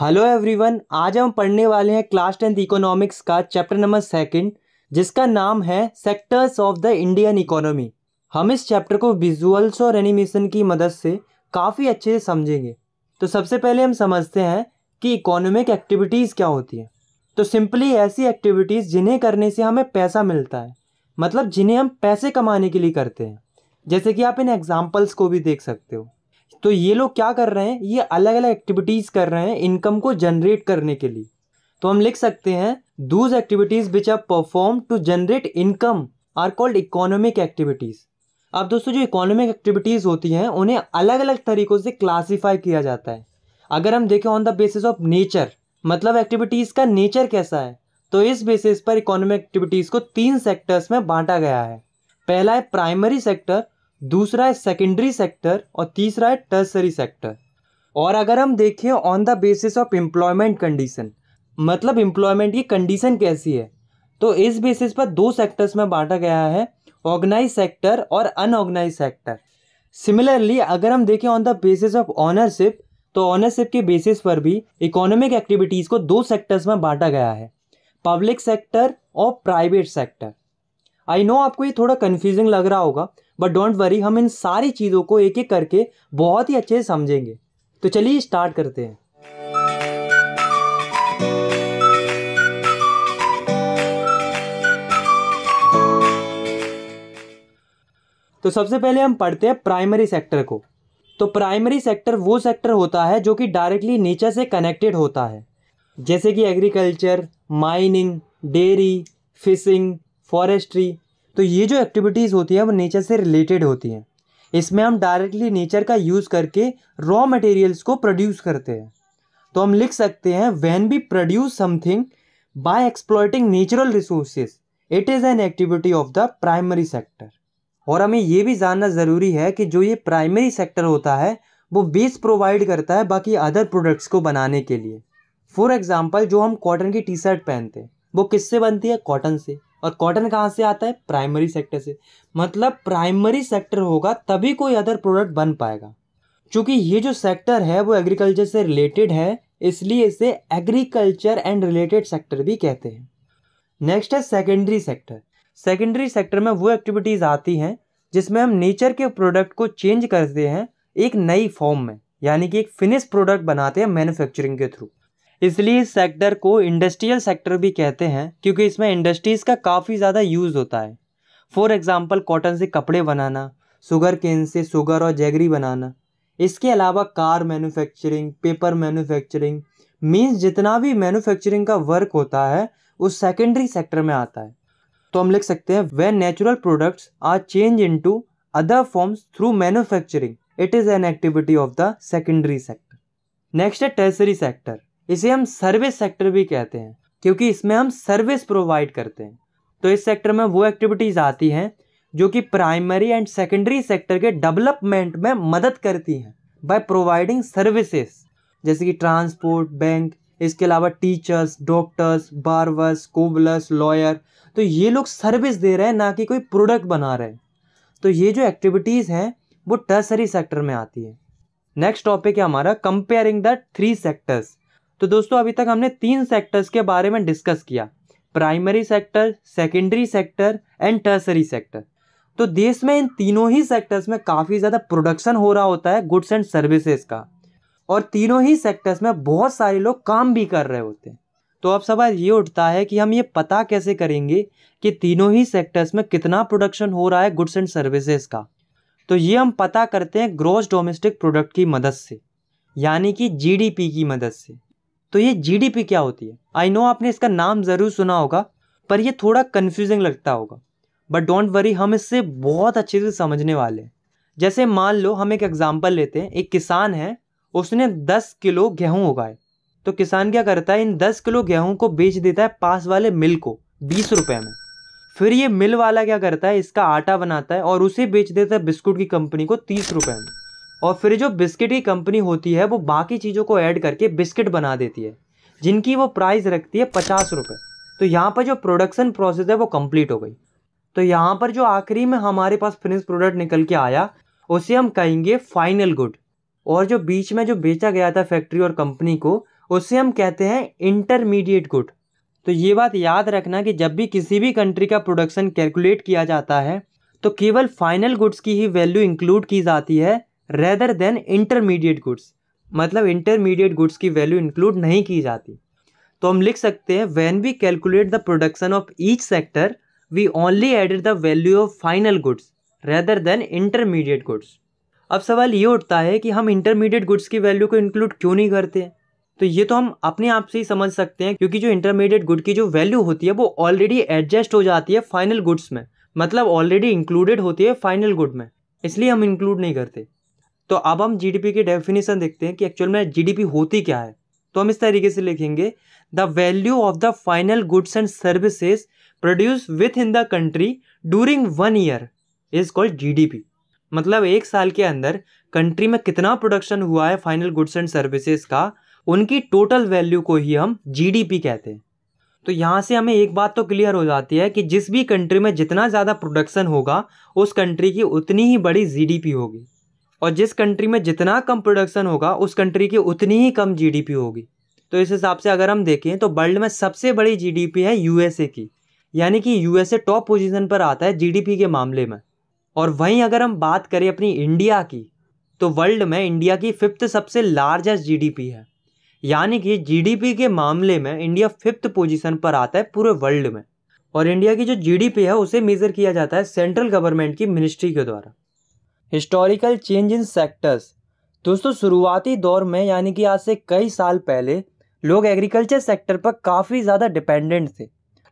hello everyone आज हम पढ़ने वाले हैं क्लास टेंथ इकोनॉमिक्स का चैप्टर नंबर सेकंड जिसका नाम है sectors of the Indian economy हम इस चैप्टर को विजुअल्स और एनिमेशन की मदद से काफ़ी अच्छे से समझेंगे तो सबसे पहले हम समझते हैं कि इकोनॉमिक एक्टिविटीज़ क्या होती हैं तो सिंपली ऐसी एक्टिविटीज़ जिन्हें करने से हमें पैसा मिलता है मतलब जिन्हें हम पैसे कमाने के लिए करते हैं जैसे कि आप इन एग्जाम्पल्स को भी देख सकते हो तो ये लोग क्या कर रहे हैं ये अलग अलग एक्टिविटीज़ कर रहे हैं इनकम को जनरेट करने के लिए तो हम लिख सकते हैं those activities which are perform to generate income are called economic activities अब दोस्तों जो इकोनॉमिक एक्टिविटीज़ होती हैं उन्हें अलग अलग तरीक़ों से क्लासीफाई किया जाता है अगर हम देखें on the basis of nature मतलब एक्टिविटीज़ का नेचर कैसा है तो इस बेसिस पर इकोनॉमिक एक्टिविटीज़ को तीन सेक्टर्स में बांटा गया है पहला है प्राइमरी सेक्टर दूसरा है सेकेंडरी सेक्टर और तीसरा है टर्सरी सेक्टर और अगर हम देखें on the basis of employment condition मतलब एम्प्लॉयमेंट की कंडीशन कैसी है तो इस बेसिस पर दो सेक्टर्स में बांटा गया है ऑर्गेनाइज सेक्टर और अनऑर्गेनाइज सेक्टर सिमिलरली अगर हम देखें on the basis of ownership तो ऑनरशिप के बेसिस पर भी इकोनॉमिक एक्टिविटीज़ को दो सेक्टर्स में बांटा गया है पब्लिक सेक्टर और प्राइवेट सेक्टर आई नो आपको ये थोड़ा कन्फ्यूजिंग लग रहा होगा बट डोंट वरी हम इन सारी चीज़ों को एक एक करके बहुत ही अच्छे से समझेंगे तो चलिए स्टार्ट करते हैं तो सबसे पहले हम पढ़ते हैं प्राइमरी सेक्टर को तो प्राइमरी सेक्टर वो सेक्टर होता है जो कि डायरेक्टली नेचर से कनेक्टेड होता है जैसे कि agriculture mining dairy fishing forestry तो ये जो एक्टिविटीज़ होती है वो नेचर से रिलेटेड होती हैं इसमें हम डायरेक्टली नेचर का यूज़ करके रॉ मटेरियल्स को प्रोड्यूस करते हैं तो हम लिख सकते हैं when we produce something by exploiting natural resources it is an activity of the primary sector और हमें ये भी जानना ज़रूरी है कि जो ये प्राइमरी सेक्टर होता है वो बेस प्रोवाइड करता है बाकी अदर प्रोडक्ट्स को बनाने के लिए फॉर एग्ज़ाम्पल जो हम कॉटन की टी शर्ट पहनते हैं वो किससे बनती है कॉटन से और कॉटन कहाँ से आता है प्राइमरी सेक्टर से मतलब प्राइमरी सेक्टर होगा तभी कोई अदर प्रोडक्ट बन पाएगा क्योंकि ये जो सेक्टर है वो एग्रीकल्चर से रिलेटेड है इसलिए इसे एग्रीकल्चर एंड रिलेटेड सेक्टर भी कहते हैं नेक्स्ट है सेकेंडरी सेक्टर सेकेंडरी सेक्टर में वो एक्टिविटीज़ आती हैं जिसमें हम नेचर के प्रोडक्ट को चेंज करते हैं एक नई फॉर्म में यानी कि एक फिनिश प्रोडक्ट बनाते हैं मैन्युफैक्चरिंग के थ्रू इसलिए इस सेक्टर को इंडस्ट्रियल सेक्टर भी कहते हैं क्योंकि इसमें इंडस्ट्रीज़ का काफ़ी ज़्यादा यूज़ होता है फॉर एग्ज़ाम्पल कॉटन से कपड़े बनाना शुगर केन से शुगर और जैगरी बनाना इसके अलावा car manufacturing paper manufacturing means जितना भी मैन्युफैक्चरिंग का वर्क होता है उस सेकेंडरी सेक्टर में आता है तो हम लिख सकते हैं when natural products are change into other forms through manufacturing it is an activity of the secondary sector next है टेसरी सेक्टर इसे हम सर्विस सेक्टर भी कहते हैं क्योंकि इसमें हम सर्विस प्रोवाइड करते हैं तो इस सेक्टर में वो एक्टिविटीज़ आती हैं जो कि प्राइमरी एंड सेकेंडरी सेक्टर के डेवलपमेंट में मदद करती हैं बाय प्रोवाइडिंग सर्विसेज जैसे कि ट्रांसपोर्ट बैंक इसके अलावा teachers doctors barbers cobblers lawyer तो ये लोग सर्विस दे रहे हैं ना कि कोई प्रोडक्ट बना रहे हैं तो ये जो एक्टिविटीज़ हैं वो टर्सरी सेक्टर में आती है नेक्स्ट टॉपिक है हमारा कंपेयरिंग द थ्री सेक्टर्स तो दोस्तों अभी तक हमने तीन सेक्टर्स के बारे में डिस्कस किया primary sector secondary sector and tertiary sector तो देश में इन तीनों ही सेक्टर्स में काफ़ी ज़्यादा प्रोडक्शन हो रहा होता है गुड्स एंड सर्विसेज का और तीनों ही सेक्टर्स में बहुत सारे लोग काम भी कर रहे होते हैं तो अब सवाल ये उठता है कि हम ये पता कैसे करेंगे कि तीनों ही सेक्टर्स में कितना प्रोडक्शन हो रहा है गुड्स एंड सर्विसेज का तो ये हम पता करते हैं ग्रोस डोमेस्टिक प्रोडक्ट की मदद से यानी कि जीडीपी की मदद से तो ये जीडीपी क्या होती है आई नो आपने इसका नाम ज़रूर सुना होगा पर यह थोड़ा कन्फ्यूजिंग लगता होगा बट डोंट वरी हम इससे बहुत अच्छे से समझने वाले हैं जैसे मान लो हम एक एग्जाम्पल लेते हैं एक किसान है उसने दस किलो गेहूँ उगाए तो किसान क्या करता है इन दस किलो गेहूँ को बेच देता है पास वाले मिल को बीस रुपये में फिर ये मिल वाला क्या करता है इसका आटा बनाता है और उसे बेच देता है बिस्कुट की कंपनी को तीस रुपये में और फिर जो बिस्किट की कंपनी होती है वो बाकी चीज़ों को ऐड करके बिस्किट बना देती है जिनकी वो प्राइस रखती है पचास रुपये तो यहाँ पर जो प्रोडक्शन प्रोसेस है वो कंप्लीट हो गई तो यहाँ पर जो आखिरी में हमारे पास फिनिश प्रोडक्ट निकल के आया उसे हम कहेंगे फाइनल गुड और जो बीच में जो बेचा गया था फैक्ट्री और कंपनी को उसे हम कहते हैं इंटरमीडिएट गुड तो ये बात याद रखना कि जब भी किसी भी कंट्री का प्रोडक्शन कैलकुलेट किया जाता है तो केवल फाइनल गुड्स की ही वैल्यू इंक्लूड की जाती है रेदर देन इंटरमीडिएट गुड्स मतलब इंटरमीडिएट गुड्स की वैल्यू इंक्लूड नहीं की जाती तो हम लिख सकते हैं when we calculate the production of each sector we only added the value of final goods rather than intermediate goods अब सवाल ये उठता है कि हम इंटरमीडिएट गुड्स की वैल्यू को इंक्लूड क्यों नहीं करते तो ये तो हम अपने आप से ही समझ सकते हैं क्योंकि जो इंटरमीडिएट गुड की जो वैल्यू होती है वो ऑलरेडी एडजस्ट हो जाती है फाइनल गुड्स में मतलब ऑलरेडी इंक्लूडेड होती है फाइनल गुड में इसलिए हम इंक्लूड नहीं करते तो अब हम जीडीपी की डेफिनेशन देखते हैं कि एक्चुअल में जीडीपी होती क्या है तो हम इस तरीके से लिखेंगे the value of the final goods and services produce within the country during one year is called GDP मतलब एक साल के अंदर कंट्री में कितना प्रोडक्शन हुआ है फाइनल गुड्स एंड सर्विसेज का उनकी टोटल वैल्यू को ही हम जीडीपी कहते हैं तो यहाँ से हमें एक बात तो क्लियर हो जाती है कि जिस भी कंट्री में जितना ज़्यादा प्रोडक्शन होगा उस कंट्री की उतनी ही बड़ी जीडीपी होगी और जिस कंट्री में जितना कम प्रोडक्शन होगा उस कंट्री की उतनी ही कम जीडीपी होगी तो इस हिसाब से अगर हम देखें तो वर्ल्ड में सबसे बड़ी जीडीपी है यूएसए की यानी कि यूएसए टॉप पोजीशन पर आता है जीडीपी के मामले में और वहीं अगर हम बात करें अपनी इंडिया की तो वर्ल्ड में इंडिया की फिफ्थ सबसे लार्जेस्ट जीडीपी है यानी कि जीडीपी के मामले में इंडिया फिफ्थ पोजीशन पर आता है पूरे वर्ल्ड में और इंडिया की जो जीडीपी है उसे मेज़र किया जाता है सेंट्रल गवर्नमेंट की मिनिस्ट्री के द्वारा हिस्टोरिकल चेंज इन सेक्टर्स दोस्तों शुरुआती दौर में यानी कि आज से कई साल पहले लोग एग्रीकल्चर सेक्टर पर काफ़ी ज़्यादा डिपेंडेंट थे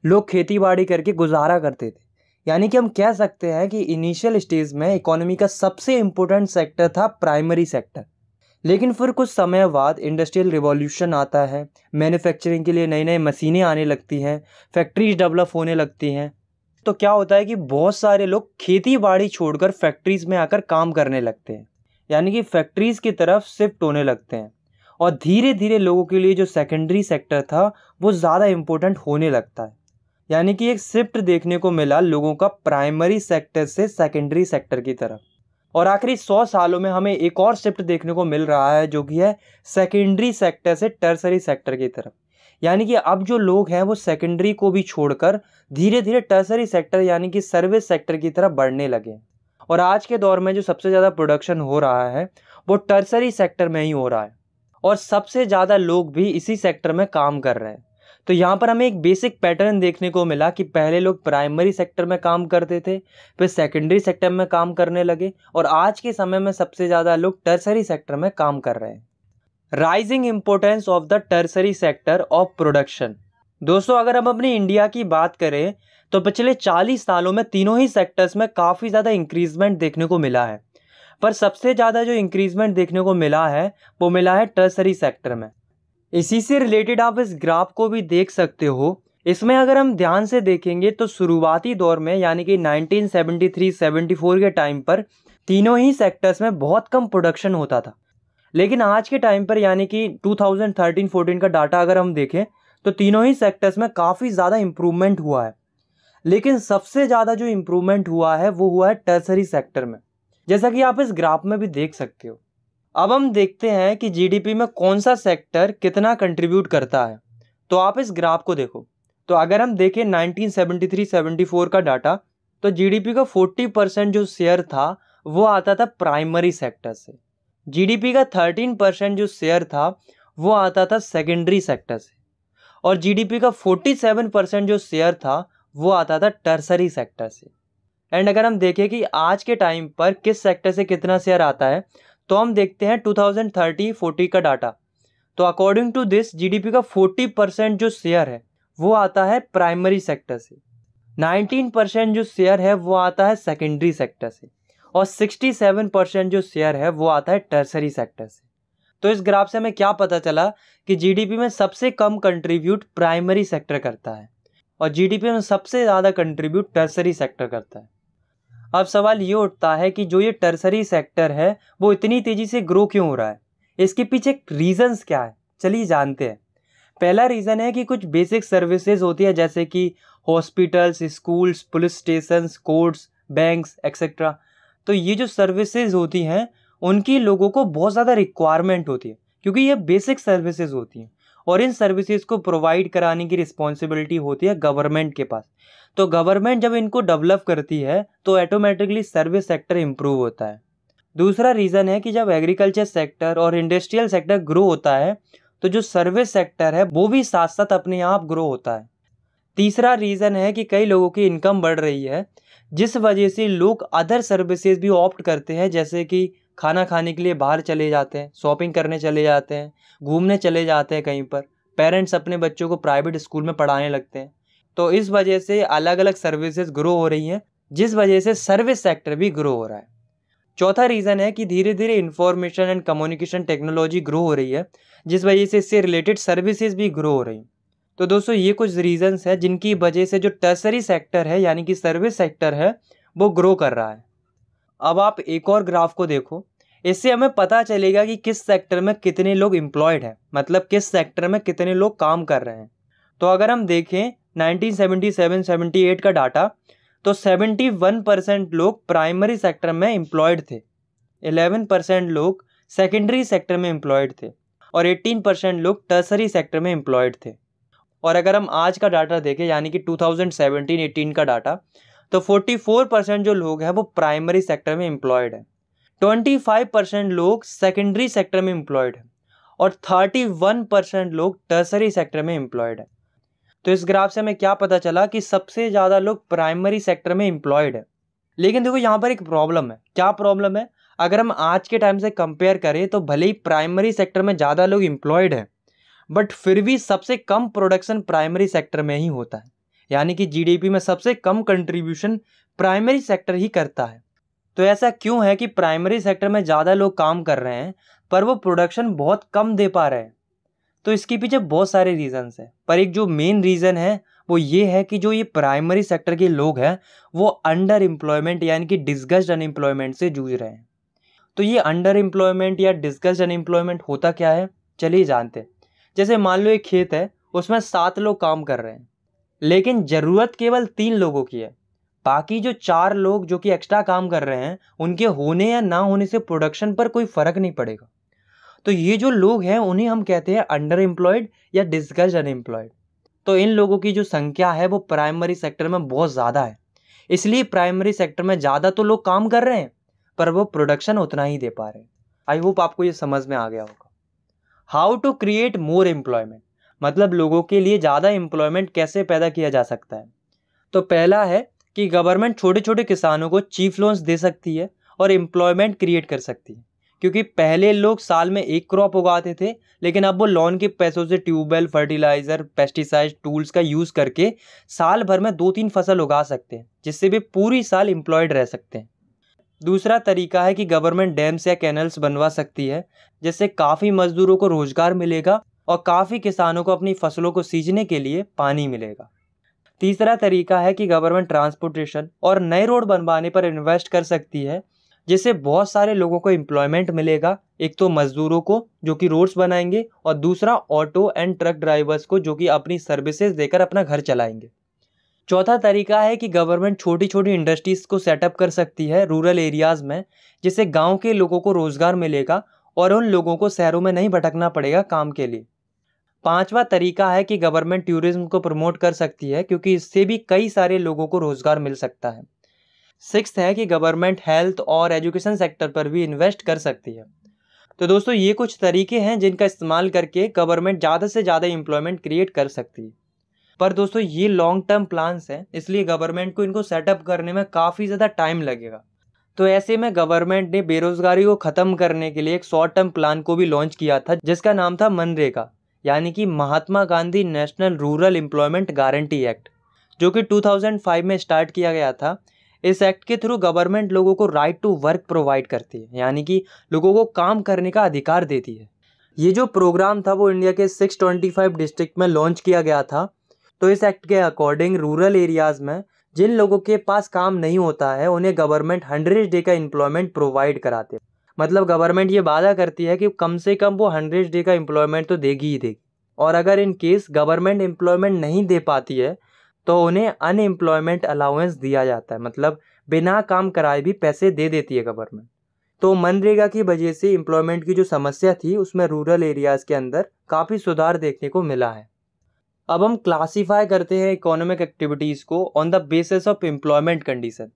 लोग खेती बाड़ी करके गुजारा करते थे यानी कि हम कह सकते हैं कि इनिशियल स्टेज में इकोनॉमी का सबसे इम्पोर्टेंट सेक्टर था प्राइमरी सेक्टर लेकिन फिर कुछ समय बाद इंडस्ट्रियल रिवॉल्यूशन आता है मैन्युफैक्चरिंग के लिए नई नई मशीनें आने लगती हैं फैक्ट्रीज डेवलप होने लगती हैं तो क्या होता है कि बहुत सारे लोग खेती बाड़ी छोड़कर फैक्ट्रीज़ में आकर काम करने लगते हैं यानी कि फैक्ट्रीज़ की तरफ शिफ्ट होने लगते हैं और धीरे धीरे लोगों के लिए जो सेकेंडरी सेक्टर था वो ज़्यादा इम्पोर्टेंट होने लगता है यानी कि एक शिफ्ट देखने को मिला लोगों का प्राइमरी सेक्टर से सेकेंडरी सेक्टर की तरफ और आखिरी सौ सालों में हमें एक और शिफ्ट देखने को मिल रहा है जो कि है सेकेंडरी सेक्टर से टर्सरी सेक्टर की तरफ यानी कि अब जो लोग हैं वो सेकेंडरी को भी छोड़कर धीरे धीरे टर्सरी सेक्टर यानी कि सर्विस सेक्टर की तरफ बढ़ने लगे और आज के दौर में जो सबसे ज़्यादा प्रोडक्शन हो रहा है वो टर्सरी सेक्टर में ही हो रहा है और सबसे ज़्यादा लोग भी इसी सेक्टर में काम कर रहे हैं तो यहाँ पर हमें एक बेसिक पैटर्न देखने को मिला कि पहले लोग प्राइमरी सेक्टर में काम करते थे फिर सेकेंडरी सेक्टर में काम करने लगे और आज के समय में सबसे ज़्यादा लोग टर्सरी सेक्टर में काम कर रहे हैं rising importance of the tertiary sector of production दोस्तों अगर हम अपनी इंडिया की बात करें तो पिछले 40 सालों में तीनों ही सेक्टर्स में काफ़ी ज़्यादा इंक्रीजमेंट देखने को मिला है पर सबसे ज़्यादा जो इंक्रीजमेंट देखने को मिला है वो मिला है टर्सरी सेक्टर में इसी से रिलेटेड आप इस ग्राफ को भी देख सकते हो इसमें अगर हम ध्यान से देखेंगे तो शुरुआती दौर में यानी कि 1973-74 के टाइम पर तीनों ही सेक्टर्स में बहुत कम प्रोडक्शन होता था लेकिन आज के टाइम पर यानी कि 2013-14 का डाटा अगर हम देखें तो तीनों ही सेक्टर्स में काफ़ी ज़्यादा इम्प्रूवमेंट हुआ है लेकिन सबसे ज़्यादा जो इम्प्रूवमेंट हुआ है वो हुआ है टर्सरी सेक्टर में जैसा कि आप इस ग्राफ में भी देख सकते हो अब हम देखते हैं कि जीडीपी में कौन सा सेक्टर कितना कंट्रीब्यूट करता है तो आप इस ग्राफ को देखो तो अगर हम देखें 1973-74 का डाटा तो जीडीपी का 40 परसेंट जो शेयर था वो आता था प्राइमरी सेक्टर से जीडीपी का थर्टीन परसेंट जो शेयर था वो आता था सेकेंडरी सेक्टर से और जीडीपी का फोर्टी सेवन परसेंट जो शेयर था वो आता था टर्सरी सेक्टर से एंड अगर हम देखें कि आज के टाइम पर किस सेक्टर से कितना शेयर आता है तो हम देखते हैं 2030 40 का डाटा तो अकॉर्डिंग टू दिस जीडीपी का 40 परसेंट जो शेयर है वो आता है प्राइमरी सेक्टर से 19 परसेंट जो शेयर है वो आता है सेकेंडरी सेक्टर से और 67 परसेंट जो शेयर है वो आता है टर्सरी सेक्टर से तो इस ग्राफ से हमें क्या पता चला कि जीडीपी में सबसे कम कंट्रीब्यूट प्राइमरी सेक्टर करता है और जीडीपी में सबसे ज़्यादा कंट्रीब्यूट टर्सरी सेक्टर करता है अब सवाल ये उठता है कि जो ये टर्सरी सेक्टर है वो इतनी तेज़ी से ग्रो क्यों हो रहा है इसके पीछे रीजन्स क्या है चलिए जानते हैं पहला रीज़न है कि कुछ बेसिक सर्विसेज होती है जैसे कि hospitals schools police station courts banks etcetera तो ये जो सर्विसेज होती हैं उनकी लोगों को बहुत ज़्यादा रिक्वायरमेंट होती है क्योंकि ये बेसिक सर्विसेज होती हैं और इन सर्विसेज को प्रोवाइड कराने की रिस्पॉन्सिबिलिटी होती है गवर्नमेंट के पास तो गवर्नमेंट जब इनको डेवलप करती है तो ऑटोमेटिकली सर्विस सेक्टर इम्प्रूव होता है दूसरा रीज़न है कि जब एग्रीकल्चर सेक्टर और इंडस्ट्रियल सेक्टर ग्रो होता है तो जो सर्विस सेक्टर है वो भी साथ साथ अपने आप ग्रो होता है तीसरा रीज़न है कि कई लोगों की इनकम बढ़ रही है जिस वजह से लोग अदर सर्विसेज भी ऑप्ट करते हैं जैसे कि खाना खाने के लिए बाहर चले जाते हैं शॉपिंग करने चले जाते हैं घूमने चले जाते हैं कहीं पर पेरेंट्स अपने बच्चों को प्राइवेट स्कूल में पढ़ाने लगते हैं तो इस वजह से अलग अलग सर्विसेज ग्रो हो रही हैं जिस वजह से सर्विस सेक्टर भी ग्रो हो रहा है चौथा रीज़न है कि धीरे धीरे information and communication technology grow हो रही है जिस वजह से इससे रिलेटेड सर्विसेज भी ग्रो हो रही हैं तो दोस्तों ये कुछ रीज़न्स है जिनकी वजह से जो टर्सरी सेक्टर है यानी कि सर्विस सेक्टर है वो ग्रो कर रहा है अब आप एक और ग्राफ को देखो इससे हमें पता चलेगा कि किस सेक्टर में कितने लोग इम्प्लॉयड हैं मतलब किस सेक्टर में कितने लोग काम कर रहे हैं तो अगर हम देखें 1977-78 का डाटा तो 71 परसेंट लोग प्राइमरी सेक्टर में एम्प्लॉयड थे 11 परसेंट लोग सेकेंडरी सेक्टर में एम्प्लॉयड थे और 18 परसेंट लोग टर्सरी सेक्टर में एम्प्लॉयड थे और अगर हम आज का डाटा देखें यानी कि 2017-18 का डाटा तो 44 परसेंट जो लोग हैं वो प्राइमरी सेक्टर में एम्प्लॉयड है 25 परसेंट लोग सेकेंडरी सेक्टर में एम्प्लॉयड है और 31 परसेंट लोग टर्सरी सेक्टर में एम्प्लॉयड है तो इस ग्राफ से हमें क्या पता चला कि सबसे ज़्यादा लोग प्राइमरी सेक्टर में एम्प्लॉयड है लेकिन देखो यहाँ पर एक प्रॉब्लम है क्या प्रॉब्लम है अगर हम आज के टाइम से कंपेयर करें तो भले ही प्राइमरी सेक्टर में ज़्यादा लोग एम्प्लॉयड हैं बट फिर भी सबसे कम प्रोडक्शन प्राइमरी सेक्टर में ही होता है यानी कि जीडीपी में सबसे कम कंट्रीब्यूशन प्राइमरी सेक्टर ही करता है तो ऐसा क्यों है कि प्राइमरी सेक्टर में ज़्यादा लोग काम कर रहे हैं पर वो प्रोडक्शन बहुत कम दे पा रहे हैं तो इसके पीछे बहुत सारे रीजंस हैं पर एक जो मेन रीज़न है वो ये है कि जो ये प्राइमरी सेक्टर के लोग हैं वो अंडर एम्प्लॉयमेंट यानी कि डिस्गस्ड अनएम्प्लॉयमेंट से जूझ रहे हैं तो ये अंडर एम्प्लॉयमेंट या डिस्कस्ड अनएम्प्लॉयमेंट होता क्या है चलिए जानते हैं जैसे मान लो एक खेत है उसमें सात लोग काम कर रहे हैं लेकिन ज़रूरत केवल तीन लोगों की है बाकी जो चार लोग जो कि एक्स्ट्रा काम कर रहे हैं उनके होने या ना होने से प्रोडक्शन पर कोई फ़र्क नहीं पड़ेगा तो ये जो लोग हैं उन्हें हम कहते हैं अंडर एम्प्लॉयड या डिस्कज अनएम्प्लॉयड तो इन लोगों की जो संख्या है वो प्राइमरी सेक्टर में बहुत ज़्यादा है इसलिए प्राइमरी सेक्टर में ज़्यादा तो लोग काम कर रहे हैं पर वो प्रोडक्शन उतना ही दे पा रहे हैं आई होप आपको ये समझ में आ गया होगा how to create more employment मतलब लोगों के लिए ज़्यादा एम्प्लॉयमेंट कैसे पैदा किया जा सकता है तो पहला है कि गवर्नमेंट छोटे छोटे किसानों को चीफ लोन्स दे सकती है और एम्प्लॉयमेंट क्रिएट कर सकती है क्योंकि पहले लोग साल में एक क्रॉप उगाते थे लेकिन अब वो लोन के पैसों से ट्यूबवेल फर्टिलाइज़र पेस्टिसाइड टूल्स का यूज़ करके साल भर में दो तीन फसल उगा सकते हैं जिससे वे पूरी साल एम्प्लॉयड रह सकते हैं दूसरा तरीका है कि गवर्नमेंट डैम्स या कैनल्स बनवा सकती है जिससे काफ़ी मजदूरों को रोज़गार मिलेगा और काफ़ी किसानों को अपनी फसलों को सींचने के लिए पानी मिलेगा तीसरा तरीका है कि गवर्नमेंट ट्रांसपोर्टेशन और नए रोड बनवाने पर इन्वेस्ट कर सकती है जिससे बहुत सारे लोगों को एम्प्लॉयमेंट मिलेगा एक तो मज़दूरों को जो कि रोड्स बनाएंगे और दूसरा ऑटो एंड ट्रक ड्राइवर्स को जो कि अपनी सर्विसेज देकर अपना घर चलाएंगे चौथा तरीका है कि गवर्नमेंट छोटी छोटी इंडस्ट्रीज़ को सेटअप कर सकती है रूरल एरियाज़ में जिससे गाँव के लोगों को रोज़गार मिलेगा और उन लोगों को शहरों में नहीं भटकना पड़ेगा काम के लिए पांचवा तरीका है कि गवर्नमेंट टूरिज्म को प्रमोट कर सकती है क्योंकि इससे भी कई सारे लोगों को रोज़गार मिल सकता है सिक्स है कि गवर्नमेंट हेल्थ और एजुकेशन सेक्टर पर भी इन्वेस्ट कर सकती है तो दोस्तों ये कुछ तरीके हैं जिनका इस्तेमाल करके गवर्नमेंट ज़्यादा से ज़्यादा एम्प्लॉयमेंट क्रिएट कर सकती है पर दोस्तों ये लॉन्ग टर्म प्लान्स हैं इसलिए गवर्नमेंट को इनको सेटअप करने में काफ़ी ज़्यादा टाइम लगेगा तो ऐसे में गवर्नमेंट ने बेरोजगारी को ख़त्म करने के लिए एक शॉर्ट टर्म प्लान को भी लॉन्च किया था जिसका नाम था मनरेगा यानी कि Mahatma Gandhi national rural employment guarantee act जो कि 2005 में स्टार्ट किया गया था इस एक्ट के थ्रू गवर्नमेंट लोगों को राइट टू वर्क प्रोवाइड करती है यानी कि लोगों को काम करने का अधिकार देती है ये जो प्रोग्राम था वो इंडिया के 625 डिस्ट्रिक्ट में लॉन्च किया गया था तो इस एक्ट के अकॉर्डिंग रूरल एरियाज़ में जिन लोगों के पास काम नहीं होता है उन्हें गवर्नमेंट हंड्रेड डे का एम्प्लॉयमेंट प्रोवाइड कराते मतलब गवर्नमेंट ये वादा करती है कि कम से कम वो हंड्रेड डे का एम्प्लॉयमेंट तो देगी ही देगी और अगर इन केस गवर्नमेंट एम्प्लॉयमेंट नहीं दे पाती है तो उन्हें अनएम्प्लॉयमेंट अलाउंस दिया जाता है मतलब बिना काम कराए भी पैसे दे देती है गवर्नमेंट तो मनरेगा की वजह से एम्प्लॉयमेंट की जो समस्या थी उसमें रूरल एरियाज़ के अंदर काफ़ी सुधार देखने को मिला है अब हम क्लासीफाई करते हैं इकोनॉमिक एक्टिविटीज़ को on the basis of employment condition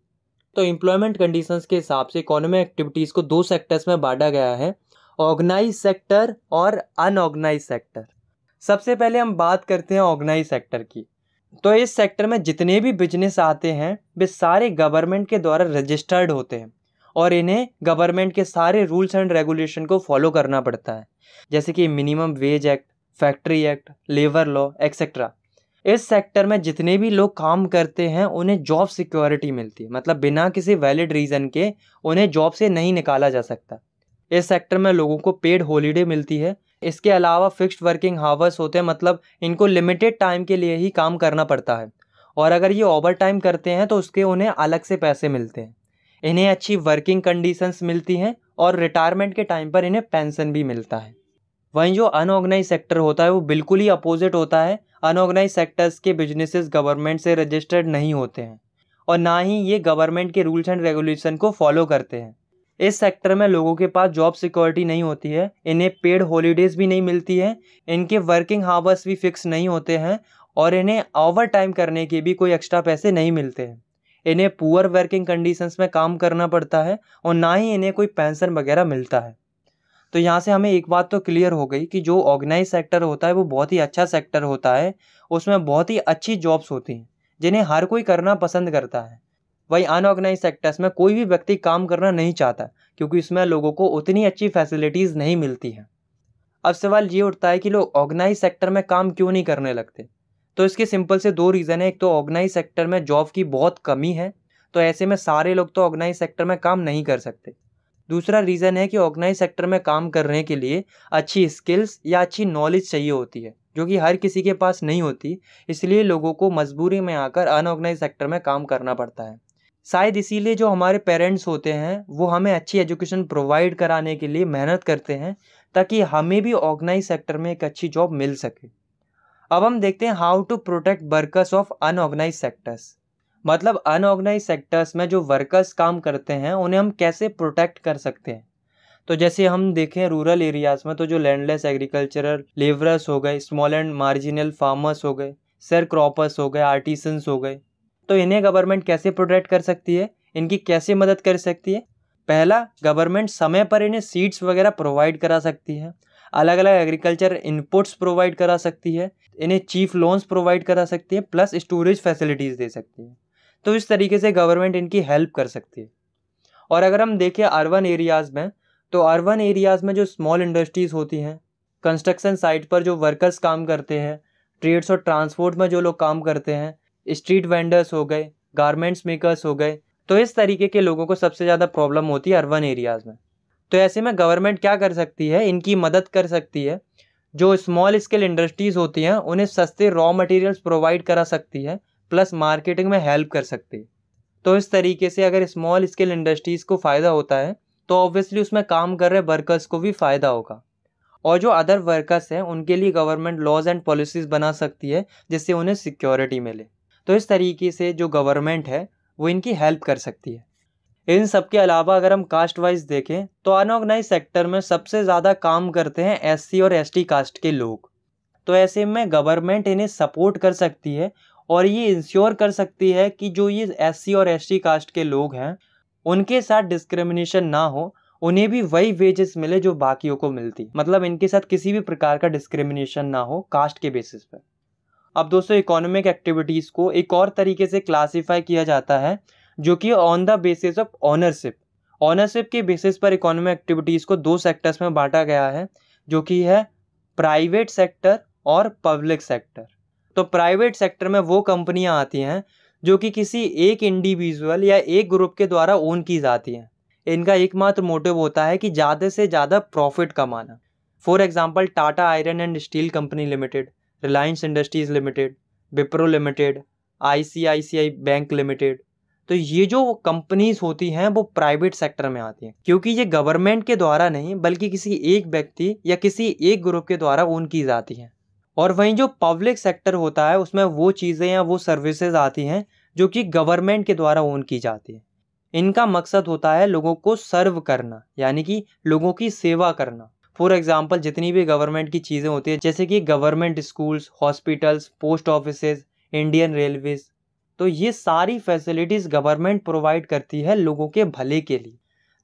तो एम्प्लॉयमेंट कंडीशंस के हिसाब से इकोनॉमिक एक्टिविटीज़ को दो सेक्टर्स में बांटा गया है ऑर्गेनाइज सेक्टर और अनऑर्गेनाइज सेक्टर सबसे पहले हम बात करते हैं ऑर्गेनाइज सेक्टर की तो इस सेक्टर में जितने भी बिजनेस आते हैं वे सारे गवर्नमेंट के द्वारा रजिस्टर्ड होते हैं और इन्हें गवर्नमेंट के सारे रूल्स एंड रेगुलेशन को फॉलो करना पड़ता है जैसे कि minimum wage act factory act labour law etcetera इस सेक्टर में जितने भी लोग काम करते हैं उन्हें जॉब सिक्योरिटी मिलती है मतलब बिना किसी वैलिड रीज़न के उन्हें जॉब से नहीं निकाला जा सकता इस सेक्टर में लोगों को पेड हॉलीडे मिलती है इसके अलावा फिक्स्ड वर्किंग हावर्स होते हैं मतलब इनको लिमिटेड टाइम के लिए ही काम करना पड़ता है और अगर ये ओवर टाइम करते हैं तो उसके उन्हें अलग से पैसे मिलते हैं इन्हें अच्छी वर्किंग कंडीशंस मिलती हैं और रिटायरमेंट के टाइम पर इन्हें पेंशन भी मिलता है वहीं जो अनऑर्गेनाइज सेक्टर होता है वो बिल्कुल ही अपोजिट होता है अनऑर्गेनाइज सेक्टर्स के बिजनेसेस गवर्नमेंट से रजिस्टर्ड नहीं होते हैं और ना ही ये गवर्नमेंट के रूल्स एंड रेगुलेशन को फॉलो करते हैं इस सेक्टर में लोगों के पास जॉब सिक्योरिटी नहीं होती है इन्हें पेड हॉलीडेज़ भी नहीं मिलती है इनके वर्किंग हावर्स भी फिक्स नहीं होते हैं और इन्हें ओवर टाइम करने के भी कोई एक्स्ट्रा पैसे नहीं मिलते हैं इन्हें पुअर वर्किंग कंडीशंस में काम करना पड़ता है और ना ही इन्हें कोई पेंशन वगैरह मिलता है तो यहाँ से हमें एक बात तो क्लियर हो गई कि जो ऑर्गेनाइज सेक्टर होता है वो बहुत ही अच्छा सेक्टर होता है उसमें बहुत ही अच्छी जॉब्स होती हैं जिन्हें हर कोई करना पसंद करता है वही अनऑर्गेनाइज सेक्टर्स में कोई भी व्यक्ति काम करना नहीं चाहता क्योंकि इसमें लोगों को उतनी अच्छी फैसिलिटीज़ नहीं मिलती हैं अब सवाल ये उठता है कि लोग ऑर्गेनाइज सेक्टर में काम क्यों नहीं करने लगते तो इसके सिंपल से दो रीज़न है एक तो ऑर्गेनाइज सेक्टर में जॉब की बहुत कमी है तो ऐसे में सारे लोग तो ऑर्गेनाइज सेक्टर में काम नहीं कर सकते दूसरा रीज़न है कि ऑर्गेनाइज सेक्टर में काम करने के लिए अच्छी स्किल्स या अच्छी नॉलेज चाहिए होती है जो कि हर किसी के पास नहीं होती इसलिए लोगों को मजबूरी में आकर अनऑर्गेनाइज सेक्टर में काम करना पड़ता है शायद इसीलिए जो हमारे पेरेंट्स होते हैं वो हमें अच्छी एजुकेशन प्रोवाइड कराने के लिए मेहनत करते हैं ताकि हमें भी ऑर्गेनाइज सेक्टर में एक अच्छी जॉब मिल सके अब हम देखते हैं how to protect workers of unorganise sectors मतलब अनऑर्गेनाइज सेक्टर्स में जो वर्कर्स काम करते हैं उन्हें हम कैसे प्रोटेक्ट कर सकते हैं तो जैसे हम देखें रूरल एरियाज़ में तो जो लैंडलेस एग्रीकल्चरल लेबरर्स हो गए स्मॉल एंड मार्जिनल फार्मर्स हो गए सर क्रॉपर्स हो गए आर्टिसंस हो गए तो इन्हें गवर्नमेंट कैसे प्रोटेक्ट कर सकती है इनकी कैसे मदद कर सकती है पहला गवर्नमेंट समय पर इन्हें सीड्स वगैरह प्रोवाइड करा सकती है अलग अलग एग्रीकल्चर इनपुट्स प्रोवाइड करा सकती है इन्हें चीफ लोन्स प्रोवाइड करा सकती है प्लस स्टोरेज फैसिलिटीज़ दे सकती है तो इस तरीके से गवर्नमेंट इनकी हेल्प कर सकती है और अगर हम देखें अर्बन एरियाज़ में तो अर्बन एरियाज़ में जो स्मॉल इंडस्ट्रीज़ होती हैं कंस्ट्रक्शन साइट पर जो वर्कर्स काम करते हैं ट्रेड्स और ट्रांसपोर्ट में जो लोग काम करते हैं स्ट्रीट वेंडर्स हो गए गारमेंट्स मेकर्स हो गए तो इस तरीके के लोगों को सबसे ज़्यादा प्रॉब्लम होती है अर्बन एरियाज़ में तो ऐसे में गवर्नमेंट क्या कर सकती है इनकी मदद कर सकती है जो स्मॉल स्केल इंडस्ट्रीज़ होती हैं उन्हें सस्ते रॉ मटेरियल्स प्रोवाइड करा सकती है प्लस मार्केटिंग में हेल्प कर सकते तो इस तरीके से अगर स्मॉल स्केल इंडस्ट्रीज़ को फ़ायदा होता है तो ऑब्वियसली उसमें काम कर रहे वर्कर्स को भी फ़ायदा होगा और जो अदर वर्कर्स हैं उनके लिए गवर्नमेंट लॉज एंड पॉलिसीज़ बना सकती है जिससे उन्हें सिक्योरिटी मिले तो इस तरीके से जो गवर्नमेंट है वो इनकी हेल्प कर सकती है इन सब के अलावा अगर हम कास्ट वाइज देखें तो अनऑर्गनाइज सेक्टर में सबसे ज़्यादा काम करते हैं एस और एस कास्ट के लोग तो ऐसे में गवर्नमेंट इन्हें सपोर्ट कर सकती है और ये इंश्योर कर सकती है कि जो ये एस और एस कास्ट के लोग हैं उनके साथ डिस्क्रिमिनेशन ना हो उन्हें भी वही वेजेस मिले जो बाकियों को मिलती मतलब इनके साथ किसी भी प्रकार का डिस्क्रिमिनेशन ना हो कास्ट के बेसिस पर अब दोस्तों इकोनॉमिक एक्टिविटीज़ को एक और तरीके से क्लासिफाई किया जाता है जो कि on the basis of ownership ownership के बेसिस पर इकोनॉमिक एक्टिविटीज़ को दो सेक्टर्स में बांटा गया है जो कि है प्राइवेट सेक्टर और पब्लिक सेक्टर तो प्राइवेट सेक्टर में वो कंपनियां आती हैं जो कि किसी एक इंडिविजुअल या एक ग्रुप के द्वारा ओन की जाती हैं इनका एकमात्र मोटिव होता है कि ज़्यादा से ज़्यादा प्रॉफिट कमाना for example Tata iron and steel company limited Reliance industries limited Wipro limited ICICI bank limited तो ये जो कंपनीज होती हैं वो प्राइवेट सेक्टर में आती हैं क्योंकि ये गवर्नमेंट के द्वारा नहीं बल्कि किसी एक व्यक्ति या किसी एक ग्रुप के द्वारा ओन की जाती हैं और वहीं जो पब्लिक सेक्टर होता है उसमें वो चीज़ें या वो सर्विसेज आती हैं जो कि गवर्नमेंट के द्वारा ओन की जाती है इनका मकसद होता है लोगों को सर्व करना यानी कि लोगों की सेवा करना फॉर एग्ज़ाम्पल जितनी भी गवर्नमेंट की चीज़ें होती है जैसे कि government schools hospitals post office Indian railways तो ये सारी फैसिलिटीज़ गवर्नमेंट प्रोवाइड करती है लोगों के भले के लिए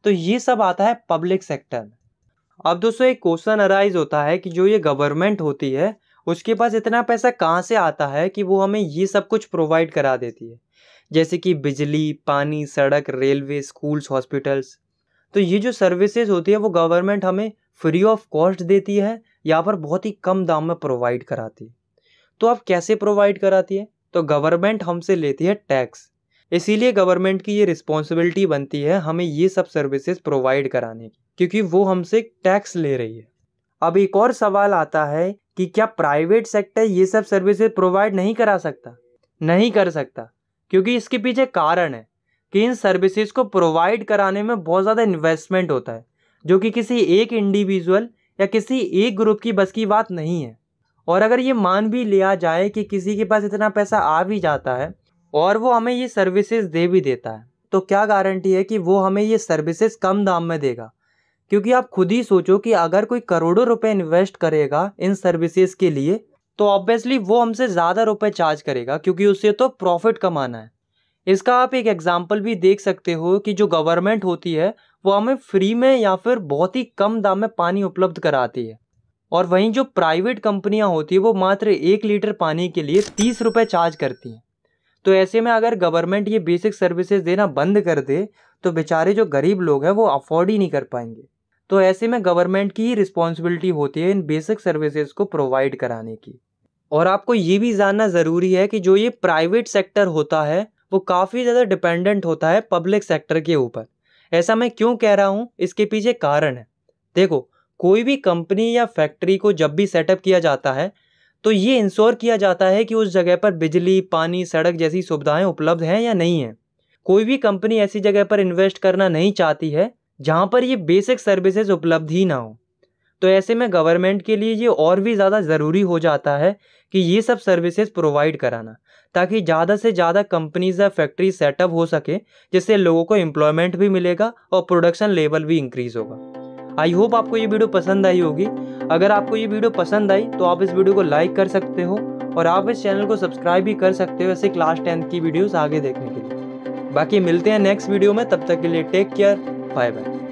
तो ये सब आता है पब्लिक सेक्टर अब दोस्तों एक क्वेश्चन अराइज होता है कि जो ये गवर्नमेंट होती है उसके पास इतना पैसा कहाँ से आता है कि वो हमें ये सब कुछ प्रोवाइड करा देती है जैसे कि बिजली पानी सड़क रेलवे स्कूल्स हॉस्पिटल्स तो ये जो सर्विसेज होती है वो गवर्नमेंट हमें फ्री ऑफ कॉस्ट देती है या पर बहुत ही कम दाम में प्रोवाइड कराती है तो अब कैसे प्रोवाइड कराती है तो गवर्नमेंट हमसे लेती है टैक्स इसीलिए गवर्नमेंट की ये रिस्पॉन्सिबिलिटी बनती है हमें ये सब सर्विसेज प्रोवाइड कराने की क्योंकि वो हमसे टैक्स ले रही है अब एक और सवाल आता है कि क्या प्राइवेट सेक्टर ये सब सर्विसेज प्रोवाइड नहीं करा सकता नहीं कर सकता क्योंकि इसके पीछे कारण है कि इन सर्विसेज को प्रोवाइड कराने में बहुत ज़्यादा इन्वेस्टमेंट होता है जो कि किसी एक इंडिविजुअल या किसी एक ग्रुप की बस की बात नहीं है और अगर ये मान भी लिया जाए कि किसी के पास इतना पैसा आ भी जाता है और वो हमें ये सर्विसेज दे भी देता है तो क्या गारंटी है कि वो हमें ये सर्विसेज कम दाम में देगा क्योंकि आप खुद ही सोचो कि अगर कोई करोड़ों रुपए इन्वेस्ट करेगा इन सर्विसेज के लिए तो ऑब्वियसली वो हमसे ज़्यादा रुपए चार्ज करेगा क्योंकि उससे तो प्रॉफिट कमाना है इसका आप एक एग्जाम्पल भी देख सकते हो कि जो गवर्नमेंट होती है वो हमें फ्री में या फिर बहुत ही कम दाम में पानी उपलब्ध कराती है और वहीं जो प्राइवेट कंपनियाँ होती है वो मात्र एक लीटर पानी के लिए तीस रुपये चार्ज करती हैं तो ऐसे में अगर गवर्नमेंट ये बेसिक सर्विसेज देना बंद कर दे तो बेचारे जो गरीब लोग हैं वो अफोर्ड ही नहीं कर पाएंगे तो ऐसे में गवर्नमेंट की ही रिस्पॉन्सिबिलिटी होती है इन बेसिक सर्विसेज को प्रोवाइड कराने की और आपको ये भी जानना ज़रूरी है कि जो ये प्राइवेट सेक्टर होता है वो काफ़ी ज़्यादा डिपेंडेंट होता है पब्लिक सेक्टर के ऊपर ऐसा मैं क्यों कह रहा हूँ इसके पीछे कारण है देखो कोई भी कंपनी या फैक्ट्री को जब भी सेटअप किया जाता है तो ये इंश्योर किया जाता है कि उस जगह पर बिजली पानी सड़क जैसी सुविधाएं उपलब्ध हैं या नहीं हैं कोई भी कंपनी ऐसी जगह पर इन्वेस्ट करना नहीं चाहती है जहाँ पर ये बेसिक सर्विसेज उपलब्ध ही ना हो तो ऐसे में गवर्नमेंट के लिए ये और भी ज़्यादा ज़रूरी हो जाता है कि ये सब सर्विसेज प्रोवाइड कराना ताकि ज़्यादा से ज़्यादा कंपनीज या फैक्ट्री सेटअप हो सके जिससे लोगों को एम्प्लॉयमेंट भी मिलेगा और प्रोडक्शन लेवल भी इंक्रीज़ होगा आई होप आपको ये वीडियो पसंद आई होगी अगर आपको ये वीडियो पसंद आई तो आप इस वीडियो को लाइक कर सकते हो और आप इस चैनल को सब्सक्राइब भी कर सकते हो ऐसे क्लास टेंथ की वीडियोस आगे देखने के लिए बाकी मिलते हैं नेक्स्ट वीडियो में तब तक के लिए टेक केयर 快呗